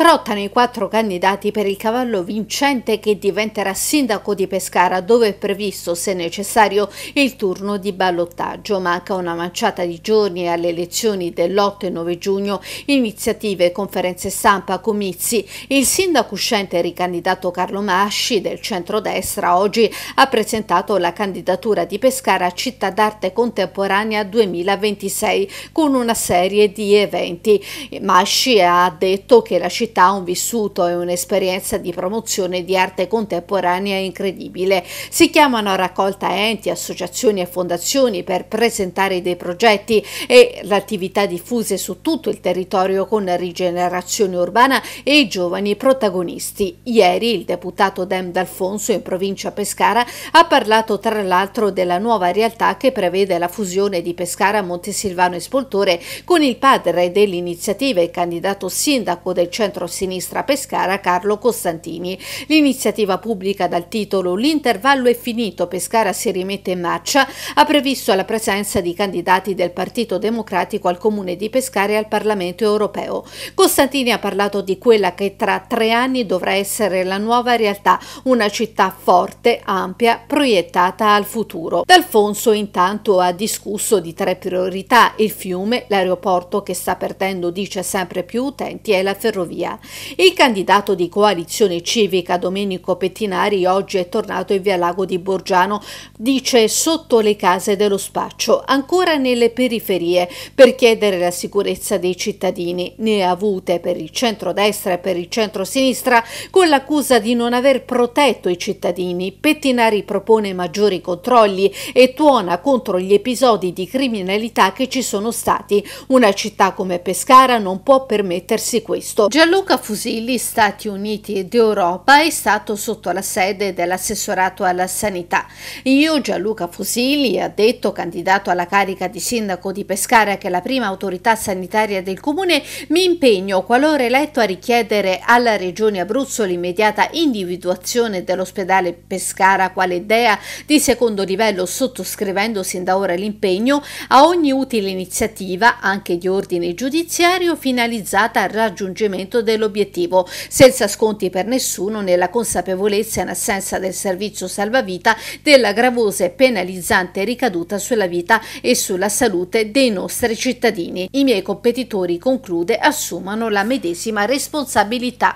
Trottano i quattro candidati per il cavallo vincente che diventerà sindaco di Pescara dove è previsto, se necessario, il turno di ballottaggio. Manca una manciata di giorni alle elezioni dell'8 e 9 giugno, iniziative, conferenze stampa, comizi. Il sindaco uscente ricandidato Carlo Masci del centrodestra oggi ha presentato la candidatura di Pescara a Città d'Arte Contemporanea 2026 con una serie di eventi. Masci ha detto che la città città un vissuto e un'esperienza di promozione di arte contemporanea incredibile. Si chiamano a raccolta enti, associazioni e fondazioni per presentare dei progetti e l'attività diffuse su tutto il territorio con rigenerazione urbana e i giovani protagonisti. Ieri il deputato Dem D'Alfonso in provincia Pescara ha parlato tra l'altro della nuova realtà che prevede la fusione di Pescara, Montesilvano e Spoltore con il padre dell'iniziativa e candidato sindaco del centro centro sinistra Pescara Carlo Costantini. L'iniziativa pubblica dal titolo L'intervallo è finito, Pescara si rimette in marcia, ha previsto la presenza di candidati del Partito Democratico al Comune di Pescara e al Parlamento europeo. Costantini ha parlato di quella che tra tre anni dovrà essere la nuova realtà, una città forte, ampia, proiettata al futuro. D'Alfonso intanto ha discusso di tre priorità, il fiume, l'aeroporto che sta perdendo dice sempre più utenti e la ferrovia. Puglia. Il candidato di coalizione civica Domenico Pettinari oggi è tornato in via Lago di Borgiano, dice sotto le case dello spaccio, ancora nelle periferie, per chiedere la sicurezza dei cittadini. Ne ha avute per il centro-destra e per il centro-sinistra con l'accusa di non aver protetto i cittadini. Pettinari propone maggiori controlli e tuona contro gli episodi di criminalità che ci sono stati. Una città come Pescara non può permettersi questo. Già Gianluca Fusilli, Stati Uniti d'Europa, è stato sotto la sede dell'assessorato alla sanità. Io, Gianluca Fusilli, ha detto candidato alla carica di sindaco di Pescara, che è la prima autorità sanitaria del comune, mi impegno, qualora eletto, a richiedere alla Regione Abruzzo l'immediata individuazione dell'ospedale Pescara quale DEA di secondo livello, sottoscrivendo sin da ora l'impegno a ogni utile iniziativa, anche di ordine giudiziario, finalizzata al raggiungimento risultato dell'obiettivo, senza sconti per nessuno nella consapevolezza in assenza del servizio salvavita della gravosa e penalizzante ricaduta sulla vita e sulla salute dei nostri cittadini. I miei competitori, conclude, assumano la medesima responsabilità.